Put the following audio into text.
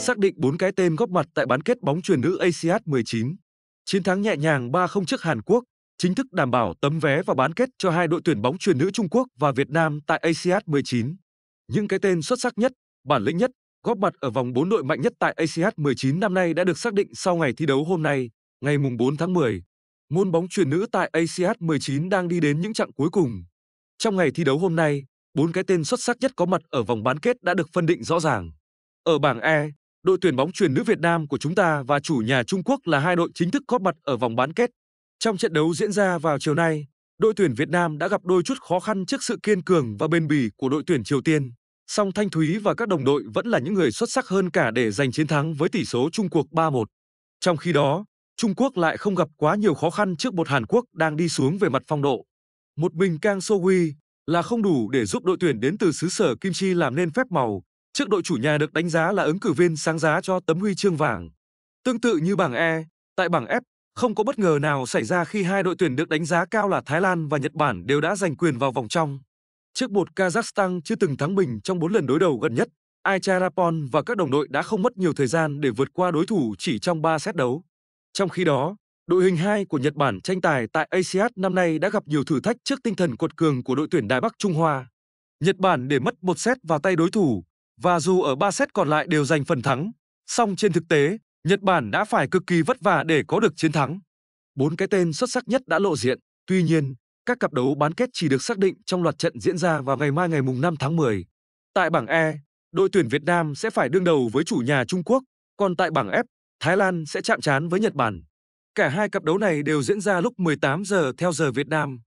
Xác định 4 cái tên góp mặt tại bán kết bóng truyền nữ ASEAN 19. Chiến thắng nhẹ nhàng 3-0 trước Hàn Quốc chính thức đảm bảo tấm vé vào bán kết cho hai đội tuyển bóng truyền nữ Trung Quốc và Việt Nam tại ASEAN 19. Những cái tên xuất sắc nhất, bản lĩnh nhất, góp mặt ở vòng 4 đội mạnh nhất tại ASEAN 19 năm nay đã được xác định sau ngày thi đấu hôm nay, ngày mùng 4 tháng 10. Môn bóng truyền nữ tại ASEAN 19 đang đi đến những chặng cuối cùng. Trong ngày thi đấu hôm nay, bốn cái tên xuất sắc nhất có mặt ở vòng bán kết đã được phân định rõ ràng. Ở bảng E, đội tuyển bóng truyền nữ Việt Nam của chúng ta và chủ nhà Trung Quốc là hai đội chính thức góp mặt ở vòng bán kết. Trong trận đấu diễn ra vào chiều nay, đội tuyển Việt Nam đã gặp đôi chút khó khăn trước sự kiên cường và bền bỉ của đội tuyển Triều Tiên. Song Thanh Thúy và các đồng đội vẫn là những người xuất sắc hơn cả để giành chiến thắng với tỷ số chung cuộc 3-1. Trong khi đó, Trung Quốc lại không gặp quá nhiều khó khăn trước một Hàn Quốc đang đi xuống về mặt phong độ một mình Kang So-hui là không đủ để giúp đội tuyển đến từ xứ sở Kim Chi làm nên phép màu, trước đội chủ nhà được đánh giá là ứng cử viên sáng giá cho tấm huy chương vàng. Tương tự như bảng E, tại bảng F, không có bất ngờ nào xảy ra khi hai đội tuyển được đánh giá cao là Thái Lan và Nhật Bản đều đã giành quyền vào vòng trong. Trước bột Kazakhstan chưa từng thắng bình trong bốn lần đối đầu gần nhất, Aicharappon và các đồng đội đã không mất nhiều thời gian để vượt qua đối thủ chỉ trong 3 set đấu. Trong khi đó, đội hình 2 của Nhật Bản tranh tài tại ASEAN năm nay đã gặp nhiều thử thách trước tinh thần quật cường của đội tuyển Đài Bắc Trung Hoa. Nhật Bản để mất một set vào tay đối thủ và dù ở 3 set còn lại đều giành phần thắng, song trên thực tế, Nhật Bản đã phải cực kỳ vất vả để có được chiến thắng. Bốn cái tên xuất sắc nhất đã lộ diện, tuy nhiên, các cặp đấu bán kết chỉ được xác định trong loạt trận diễn ra vào ngày mai ngày 5 tháng 10. Tại bảng E, đội tuyển Việt Nam sẽ phải đương đầu với chủ nhà Trung Quốc, còn tại bảng F, Thái Lan sẽ chạm trán với Nhật Bản. Cả hai cặp đấu này đều diễn ra lúc 18 giờ theo giờ Việt Nam.